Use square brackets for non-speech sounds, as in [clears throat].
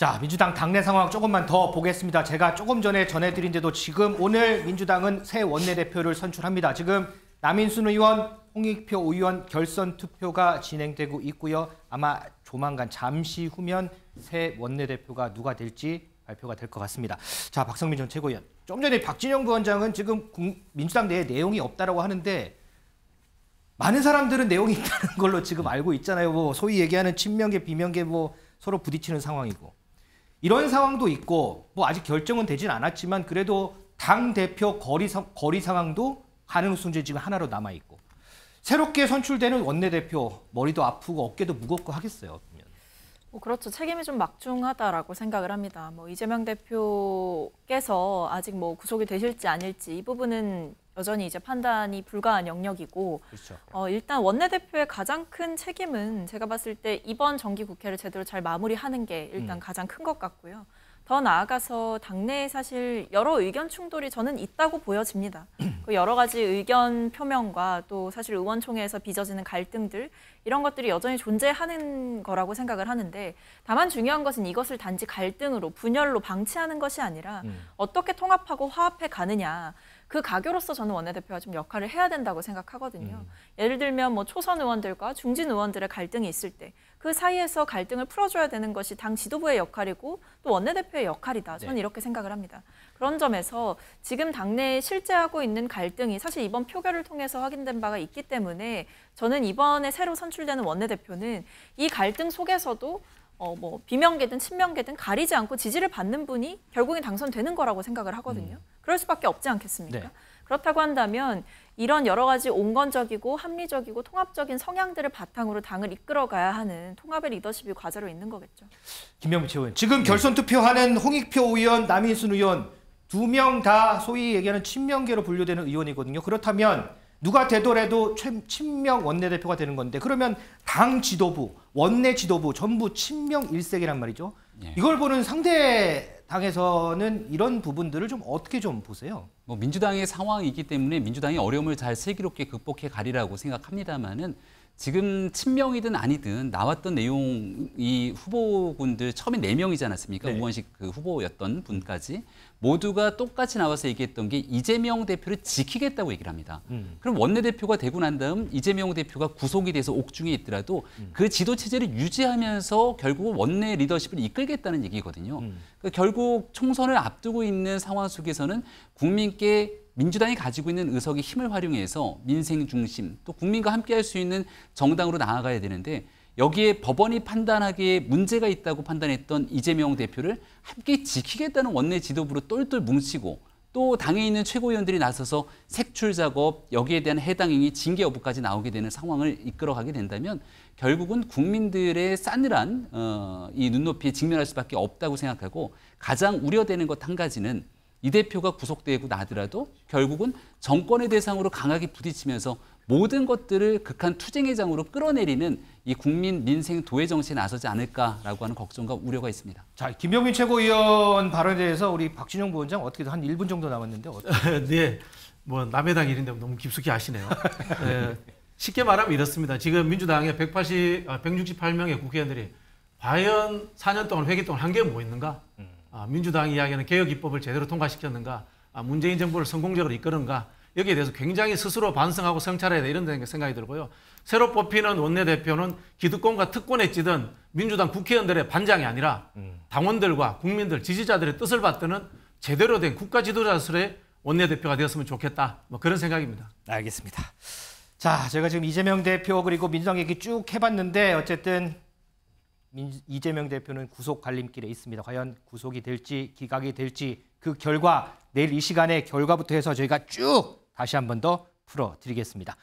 자, 민주당 당내 상황 조금만 더 보겠습니다. 제가 조금 전에 전해드린 데도 지금 오늘 민주당은 새 원내대표를 선출합니다. 지금 남인순 의원, 홍익표 의원 결선 투표가 진행되고 있고요. 아마 조만간 잠시 후면 새 원내대표가 누가 될지 발표가 될 것 같습니다. 자, 박성민 전 최고위원. 좀 전에 박진영 부원장은 지금 민주당 내에 내용이 없다라고 하는데 많은 사람들은 내용이 [laughs] 있다는 걸로 지금 알고 있잖아요. 뭐 소위 얘기하는 친명계, 비명계 뭐 서로 부딪히는 상황이고. 이런 상황도 있고 뭐 아직 결정은 되진 않았지만 그래도 당 대표 거리 거리 상황도 가은순 문제 지금 하나로 남아 있고 새롭게 선출되는 원내 대표 머리도 아프고 어깨도 무겁고 하겠어요. 뭐 그렇죠. 책임이 좀 막중하다라고 생각을 합니다. 뭐 이재명 대표께서 아직 뭐 구속이 되실지 아닐지 이 부분은 여전히 이제 판단이 불가한 영역이고 그렇죠. 어, 일단 원내대표의 가장 큰 책임은 제가 봤을 때 이번 정기 국회를 제대로 잘 마무리하는 게 일단 음. 가장 큰 것 같고요. 더 나아가서 당내에 사실 여러 의견 충돌이 저는 있다고 보여집니다. [clears throat] 그 여러 가지 의견 표명과 또 사실 의원총회에서 빚어지는 갈등들 이런 것들이 여전히 존재하는 거라고 생각을 하는데 다만 중요한 것은 이것을 단지 갈등으로 분열로 방치하는 것이 아니라 음. 어떻게 통합하고 화합해 가느냐 그 가교로서 저는 원내대표가 좀 역할을 해야 된다고 생각하거든요. 음. 예를 들면 뭐 초선 의원들과 중진 의원들의 갈등이 있을 때 그 사이에서 갈등을 풀어줘야 되는 것이 당 지도부의 역할이고 또 원내대표의 역할이다. 저는 네. 이렇게 생각을 합니다. 그런 점에서 지금 당내에 실제하고 있는 갈등이 사실 이번 표결을 통해서 확인된 바가 있기 때문에 저는 이번에 새로 선출되는 원내대표는 이 갈등 속에서도 어, 뭐 비명계든 친명계든 가리지 않고 지지를 받는 분이 결국엔 당선되는 거라고 생각을 하거든요. 음. 그럴 수밖에 없지 않겠습니까? 네. 그렇다고 한다면 이런 여러 가지 온건적이고 합리적이고 통합적인 성향들을 바탕으로 당을 이끌어가야 하는 통합의 리더십이 과제로 있는 거겠죠. 김병민 의원, 지금 결선 투표하는 홍익표 의원, 남인순 의원 두 명 다 소위 얘기하는 친명계로 분류되는 의원이거든요. 그렇다면 누가 되더라도 친명 원내대표가 되는 건데 그러면 당 지도부, 원내 지도부 전부 친명 일색이란 말이죠. 예. 이걸 보는 상대 당에서는 이런 부분들을 좀 어떻게 좀 보세요? 뭐 민주당의 상황이기 때문에 민주당이 어려움을 잘 슬기롭게 극복해 가리라고 생각합니다만은 지금 친명이든 아니든 나왔던 내용이 후보군들 처음에 네명이지 않았습니까? 네. 우원식 그 후보였던 분까지 모두가 똑같이 나와서 얘기했던 게 이재명 대표를 지키겠다고 얘기를 합니다. 음. 그럼 원내대표가 되고 난 다음 이재명 대표가 구속이 돼서 옥중에 있더라도 음. 그 지도체제를 유지하면서 결국 원내 리더십을 이끌겠다는 얘기거든요. 음. 그러니까 결국 총선을 앞두고 있는 상황 속에서는 국민께 민주당이 가지고 있는 의석의 힘을 활용해서 민생 중심 또 국민과 함께할 수 있는 정당으로 나아가야 되는데 여기에 법원이 판단하기에 문제가 있다고 판단했던 이재명 대표를 함께 지키겠다는 원내 지도부로 똘똘 뭉치고 또 당에 있는 최고위원들이 나서서 색출 작업, 여기에 대한 해당행위 징계 여부까지 나오게 되는 상황을 이끌어가게 된다면 결국은 국민들의 싸늘한 어, 이 눈높이에 직면할 수밖에 없다고 생각하고 가장 우려되는 것 한 가지는 이 대표가 구속되고 나더라도 결국은 정권의 대상으로 강하게 부딪히면서 모든 것들을 극한 투쟁의 장으로 끌어내리는 이 국민 민생 도회 정신에 나서지 않을까라고 하는 걱정과 우려가 있습니다. 자, 김병민 최고위원 발언에 대해서 우리 박진영 부원장 어떻게 한 1분 정도 남았는데 [laughs] 네. 뭐 남의 당 일인데 너무 깊숙이 아시네요. [laughs] 네, 쉽게 말하면 이렇습니다. 지금 민주당의 180, 168명의 아, 국회의원들이 과연 4년 동안 회기 동안 한 게 뭐 있는가? 음. 아, 민주당이 이야기하는 개혁 입법을 제대로 통과시켰는가, 아, 문재인 정부를 성공적으로 이끌는가 여기에 대해서 굉장히 스스로 반성하고 성찰해야 돼 이런 생각이 들고요. 새로 뽑히는 원내대표는 기득권과 특권에 찌든 민주당 국회의원들의 반장이 아니라 음. 당원들과 국민들, 지지자들의 뜻을 받드는 제대로 된 국가 지도자로의 원내대표가 되었으면 좋겠다. 뭐 그런 생각입니다. 알겠습니다. 자, 제가 지금 이재명 대표 그리고 민주당 얘기 쭉 해봤는데 어쨌든 이재명 대표는 구속 갈림길에 있습니다. 과연 구속이 될지 기각이 될지 그 결과 내일 이 시간에 결과부터 해서 저희가 쭉 다시 한번 더 풀어드리겠습니다.